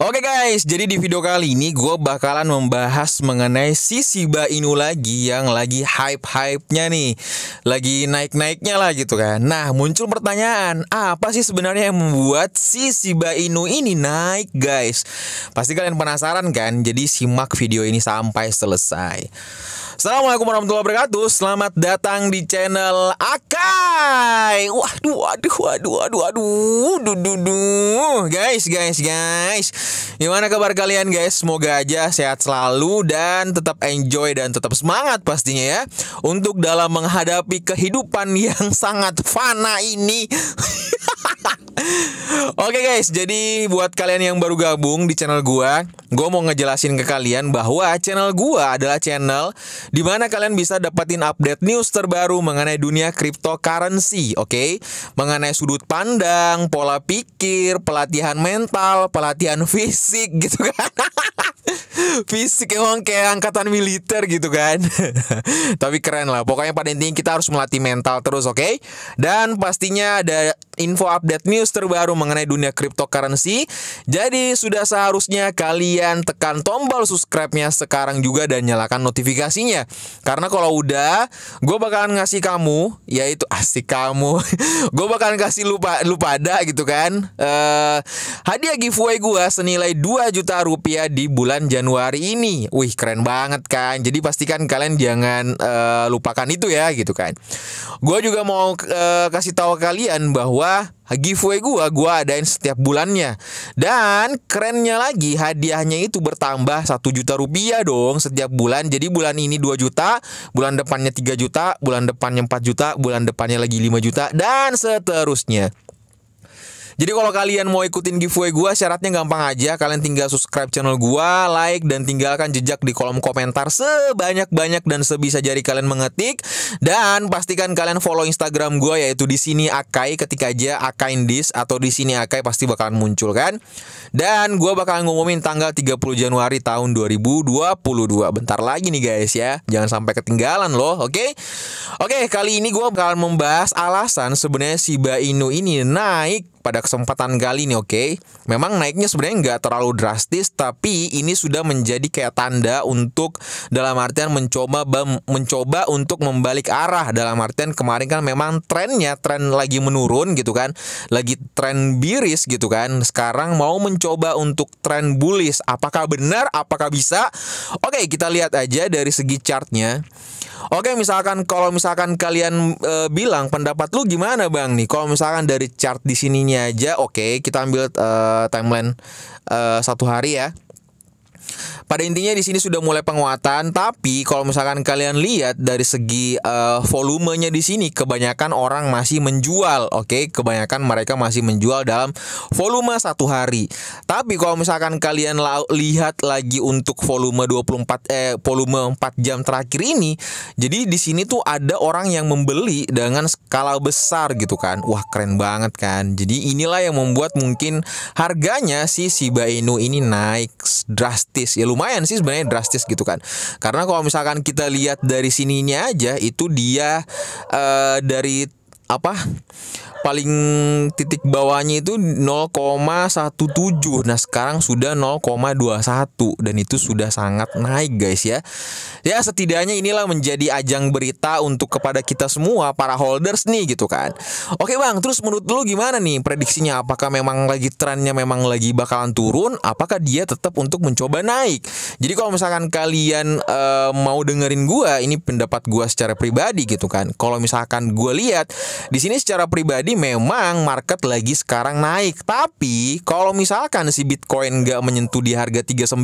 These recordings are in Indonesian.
Oke guys, jadi di video kali ini gue bakalan membahas mengenai si Shiba Inu lagi yang lagi hype-hype-nya nih Lagi naik-naiknya lah gitu kan Nah muncul pertanyaan, apa sih sebenarnya yang membuat si Shiba Inu ini naik guys? Pasti kalian penasaran kan? Jadi simak video ini sampai selesai Assalamualaikum warahmatullahi wabarakatuh Selamat datang di channel Akai Waduh, waduh, waduh, waduh, waduh duh, duh, duh. Guys, guys, guys Gimana kabar kalian guys? Semoga aja sehat selalu dan tetap enjoy dan tetap semangat pastinya ya Untuk dalam menghadapi kehidupan yang sangat fana ini Oke okay guys, jadi buat kalian yang baru gabung di channel gua, gua mau ngejelasin ke kalian bahwa channel gua adalah channel di mana kalian bisa dapetin update news terbaru mengenai dunia cryptocurrency, oke? Okay? Mengenai sudut pandang, pola pikir, pelatihan mental, pelatihan fisik gitu kan. fisik emang kayak angkatan militer gitu kan tapi keren lah pokoknya pada intinya kita harus melatih mental terus oke okay? dan pastinya ada info update news terbaru mengenai dunia cryptocurrency. Jadi sudah seharusnya kalian tekan tombol subscribe-nya sekarang juga dan nyalakan notifikasinya. Karena kalau udah, gue bakalan ngasih kamu, yaitu asik kamu, gue bakalan kasih lupa lupa ada gitu kan. Uh, hadiah giveaway gue senilai 2 juta rupiah di bulan Januari ini. Wih keren banget kan. Jadi pastikan kalian jangan uh, lupakan itu ya gitu kan. Gue juga mau uh, kasih tahu kalian bahwa giveaway gua gua adain setiap bulannya. Dan kerennya lagi hadiahnya itu bertambah satu juta rupiah dong setiap bulan. Jadi bulan ini 2 juta, bulan depannya 3 juta, bulan depannya 4 juta, bulan depannya lagi 5 juta dan seterusnya. Jadi kalau kalian mau ikutin giveaway gue, syaratnya gampang aja. Kalian tinggal subscribe channel gue, like, dan tinggalkan jejak di kolom komentar sebanyak-banyak dan sebisa jari kalian mengetik. Dan pastikan kalian follow Instagram gue, yaitu di sini Akai, ketika aja Akaindis, atau di sini Akai pasti bakalan muncul kan. Dan gue bakalan ngumumin tanggal 30 Januari tahun 2022. Bentar lagi nih guys ya, jangan sampai ketinggalan loh, oke? Okay? Oke, okay, kali ini gue bakalan membahas alasan sebenarnya si Shiba Inu ini naik pada kesempatan kali nih, oke? Okay? Memang naiknya sebenarnya nggak terlalu drastis, tapi ini sudah menjadi kayak tanda untuk dalam artian mencoba mencoba untuk membalik arah. Dalam artian kemarin kan memang trennya tren lagi menurun gitu kan, lagi tren biris gitu kan. Sekarang mau mencoba untuk tren bullish, apakah benar? Apakah bisa? Oke, okay, kita lihat aja dari segi chartnya. Oke, misalkan kalau misalkan kalian e, bilang pendapat lu gimana Bang nih? Kalau misalkan dari chart di sininya aja, oke, okay, kita ambil e, timeline e, satu hari ya. Pada intinya di sini sudah mulai penguatan, tapi kalau misalkan kalian lihat dari segi uh, volumenya di sini kebanyakan orang masih menjual, oke? Okay? Kebanyakan mereka masih menjual dalam volume satu hari. Tapi kalau misalkan kalian lihat lagi untuk volume 24 eh volume 4 jam terakhir ini, jadi di sini tuh ada orang yang membeli dengan skala besar gitu kan. Wah, keren banget kan. Jadi inilah yang membuat mungkin harganya si Shiba Inu ini naik drastis drastis ya lumayan sih sebenarnya drastis gitu kan karena kalau misalkan kita lihat dari sininya aja itu dia uh, dari apa paling titik bawahnya itu 0,17 nah sekarang sudah 0,21 dan itu sudah sangat naik guys ya ya setidaknya inilah menjadi ajang berita untuk kepada kita semua para holders nih gitu kan oke bang terus menurut lu gimana nih prediksinya apakah memang lagi trennya memang lagi bakalan turun apakah dia tetap untuk mencoba naik jadi kalau misalkan kalian e, mau dengerin gua ini pendapat gua secara pribadi gitu kan kalau misalkan gua lihat di sini secara pribadi jadi memang market lagi sekarang naik, tapi kalau misalkan si Bitcoin nggak menyentuh di harga 39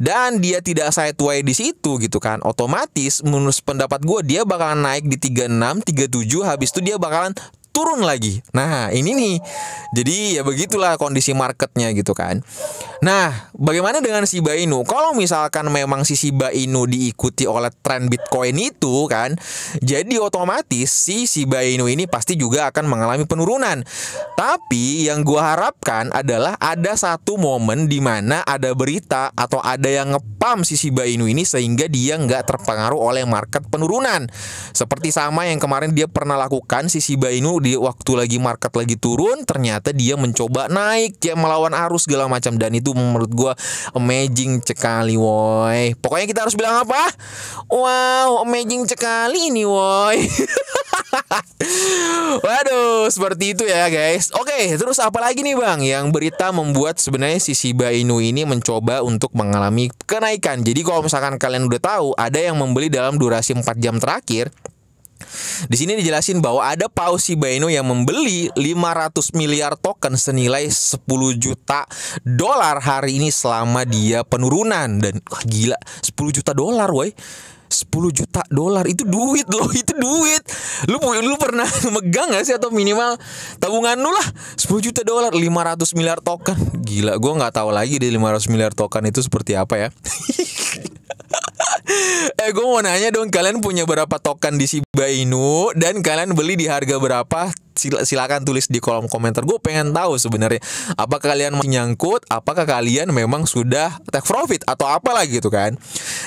dan dia tidak sideway di situ gitu kan, otomatis menurut pendapat gue dia bakalan naik di 36, 37 habis itu dia bakalan turun lagi. Nah, ini nih. Jadi ya begitulah kondisi marketnya gitu kan. Nah, bagaimana dengan Shiba Inu? Kalau misalkan memang si Shiba Inu diikuti oleh tren Bitcoin itu kan, jadi otomatis si Shiba Inu ini pasti juga akan mengalami penurunan. Tapi yang gua harapkan adalah ada satu momen di mana ada berita atau ada yang ngepam si Shiba Inu ini sehingga dia nggak terpengaruh oleh market penurunan. Seperti sama yang kemarin dia pernah lakukan si Shiba Inu di waktu lagi market lagi turun ternyata dia mencoba naik ya melawan arus segala macam dan itu menurut gua amazing sekali woi pokoknya kita harus bilang apa wow amazing sekali ini woi Waduh, seperti itu ya guys. Oke, terus apa lagi nih bang yang berita membuat sebenarnya si Shiba Inu ini mencoba untuk mengalami kenaikan. Jadi kalau misalkan kalian udah tahu, ada yang membeli dalam durasi 4 jam terakhir, di sini dijelasin bahwa ada Pausi Baino yang membeli 500 miliar token senilai 10 juta dolar hari ini selama dia penurunan dan wah, gila 10 juta dolar woi. 10 juta dolar itu duit loh itu duit lu lu pernah megang gak sih atau minimal tabungan lu lah 10 juta dolar 500 miliar token gila gue nggak tahu lagi deh 500 miliar token itu seperti apa ya eh gue mau nanya dong kalian punya berapa token di Shiba Inu dan kalian beli di harga berapa silakan tulis di kolom komentar. Gue pengen tahu sebenarnya apa kalian menyangkut, apakah kalian memang sudah take profit atau apalah gitu kan.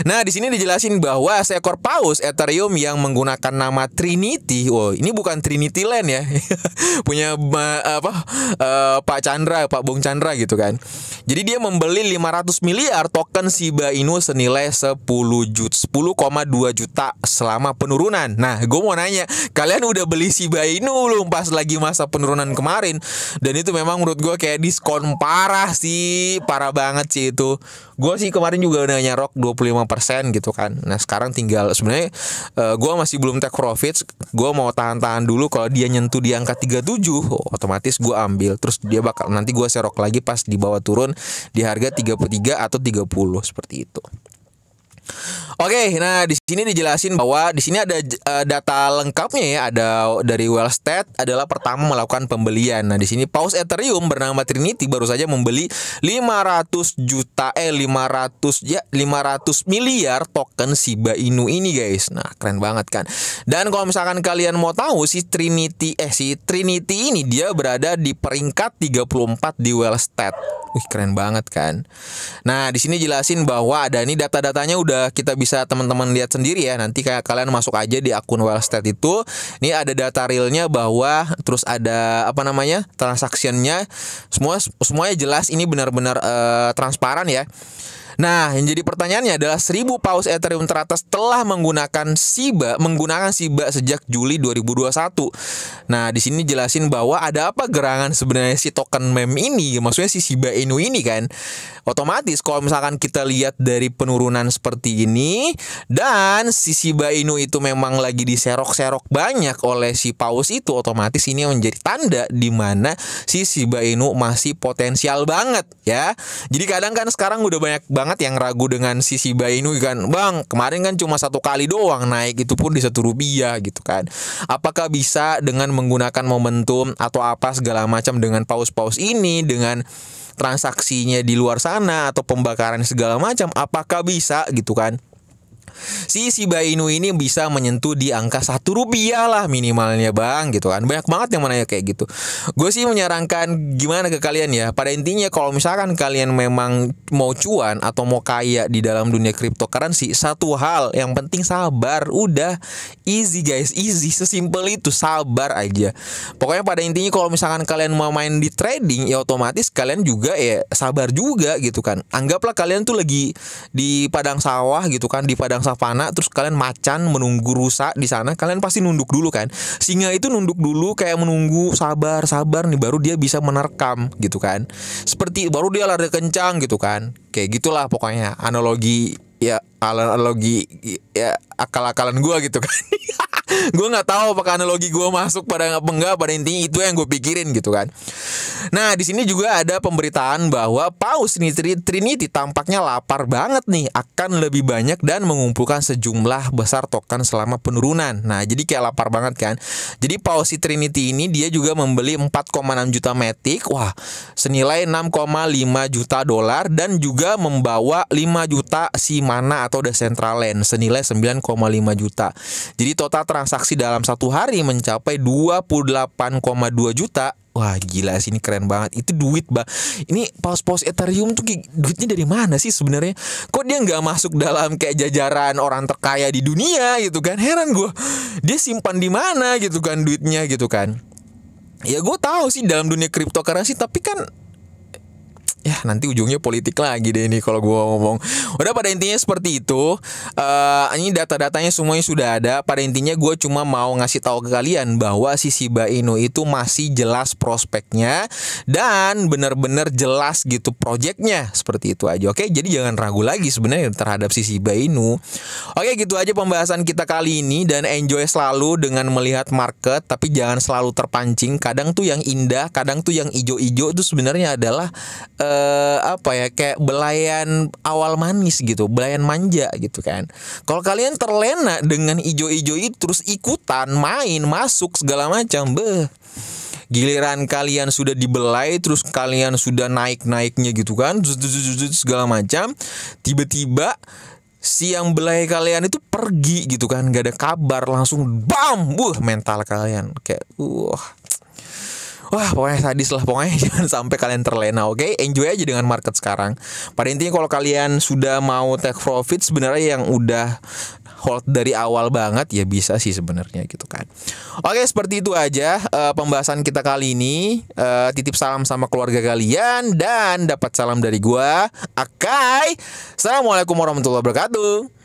Nah, di sini dijelasin bahwa seekor paus Ethereum yang menggunakan nama Trinity. Wow, ini bukan Trinity Land ya. Punya apa uh, Pak Chandra, Pak Bung Chandra gitu kan. Jadi dia membeli 500 miliar token Shiba Inu senilai 10 juta 10,2 juta selama penurunan. Nah, gue mau nanya, kalian udah beli Shiba Inu belum? pas lagi masa penurunan kemarin dan itu memang menurut gue kayak diskon parah sih parah banget sih itu gue sih kemarin juga udah nyerok 25% gitu kan nah sekarang tinggal sebenarnya uh, eh, gue masih belum take profit gue mau tahan-tahan dulu kalau dia nyentuh di angka 37 otomatis gue ambil terus dia bakal nanti gue serok lagi pas dibawa turun di harga 33 atau 30 seperti itu Oke, nah di sini dijelasin bahwa di sini ada uh, data lengkapnya ya, ada dari Wellstat adalah pertama melakukan pembelian. Nah, di sini Paus Ethereum bernama Trinity baru saja membeli 500 juta eh 500 ya 500 miliar token Shiba Inu ini, guys. Nah, keren banget kan. Dan kalau misalkan kalian mau tahu si Trinity eh si Trinity ini dia berada di peringkat 34 di Wellstat. Wih, keren banget kan. Nah, di sini jelasin bahwa ada nih data-datanya udah kita bisa bisa teman-teman lihat sendiri ya nanti kayak kalian masuk aja di akun Wellstat itu ini ada data realnya bahwa terus ada apa namanya transaksinya semua semuanya jelas ini benar-benar uh, transparan ya Nah, yang jadi pertanyaannya adalah 1000 paus Ethereum teratas telah menggunakan SIBA, menggunakan SIBA sejak Juli 2021. Nah, di sini jelasin bahwa ada apa gerangan sebenarnya si token meme ini, maksudnya si SIBA Inu ini kan. Otomatis kalau misalkan kita lihat dari penurunan seperti ini dan si SIBA Inu itu memang lagi diserok-serok banyak oleh si paus itu, otomatis ini menjadi tanda di mana si SIBA Inu masih potensial banget ya. Jadi kadang kan sekarang udah banyak banget yang ragu dengan sisi Shiba Inu kan bang kemarin kan cuma satu kali doang naik itu pun di satu rupiah gitu kan apakah bisa dengan menggunakan momentum atau apa segala macam dengan paus-paus ini dengan transaksinya di luar sana atau pembakaran segala macam apakah bisa gitu kan si Shiba Inu ini bisa menyentuh di angka satu rupiah lah minimalnya bang gitu kan banyak banget yang menanya kayak gitu gue sih menyarankan gimana ke kalian ya pada intinya kalau misalkan kalian memang mau cuan atau mau kaya di dalam dunia cryptocurrency satu hal yang penting sabar udah easy guys easy sesimpel itu sabar aja pokoknya pada intinya kalau misalkan kalian mau main di trading ya otomatis kalian juga ya sabar juga gitu kan anggaplah kalian tuh lagi di padang sawah gitu kan di padang padang savana terus kalian macan menunggu rusa di sana kalian pasti nunduk dulu kan singa itu nunduk dulu kayak menunggu sabar sabar nih baru dia bisa menerkam gitu kan seperti baru dia lari kencang gitu kan kayak gitulah pokoknya analogi ya analogi ya akal-akalan gua gitu kan gue nggak tahu apakah analogi gue masuk pada apa enggak pada intinya itu yang gue pikirin gitu kan Nah, di sini juga ada pemberitaan bahwa Paus nitri Trinity tampaknya lapar banget nih akan lebih banyak dan mengumpulkan sejumlah besar token selama penurunan. Nah, jadi kayak lapar banget kan. Jadi Paus si Trinity ini dia juga membeli 4,6 juta metik. Wah, senilai 6,5 juta dolar dan juga membawa 5 juta si mana atau Decentraland senilai 9,5 juta. Jadi total transaksi dalam satu hari mencapai 28,2 juta wah gila sih ini keren banget itu duit bah ini paus-paus Ethereum tuh duitnya dari mana sih sebenarnya kok dia nggak masuk dalam kayak jajaran orang terkaya di dunia gitu kan heran gue dia simpan di mana gitu kan duitnya gitu kan ya gue tahu sih dalam dunia cryptocurrency tapi kan ya nanti ujungnya politik lagi deh ini kalau gue ngomong udah pada intinya seperti itu uh, ini data-datanya semuanya sudah ada pada intinya gue cuma mau ngasih tahu ke kalian bahwa si Shiba Inu itu masih jelas prospeknya dan benar-benar jelas gitu proyeknya seperti itu aja oke jadi jangan ragu lagi sebenarnya terhadap si Shiba Inu oke gitu aja pembahasan kita kali ini dan enjoy selalu dengan melihat market tapi jangan selalu terpancing kadang tuh yang indah kadang tuh yang ijo-ijo itu sebenarnya adalah uh, eh, apa ya kayak belayan awal manis gitu, belayan manja gitu kan. Kalau kalian terlena dengan ijo-ijo itu terus ikutan main masuk segala macam, beh giliran kalian sudah dibelai terus kalian sudah naik-naiknya gitu kan segala macam tiba-tiba siang belai kalian itu pergi gitu kan gak ada kabar langsung bam buh mental kalian kayak wah uh, Wah pokoknya sadis lah Pokoknya jangan sampai kalian terlena oke okay? Enjoy aja dengan market sekarang Pada intinya kalau kalian sudah mau take profit Sebenarnya yang udah hold dari awal banget ya bisa sih sebenarnya gitu kan. Oke seperti itu aja uh, pembahasan kita kali ini. Uh, titip salam sama keluarga kalian dan dapat salam dari gua Akai. Assalamualaikum warahmatullahi wabarakatuh.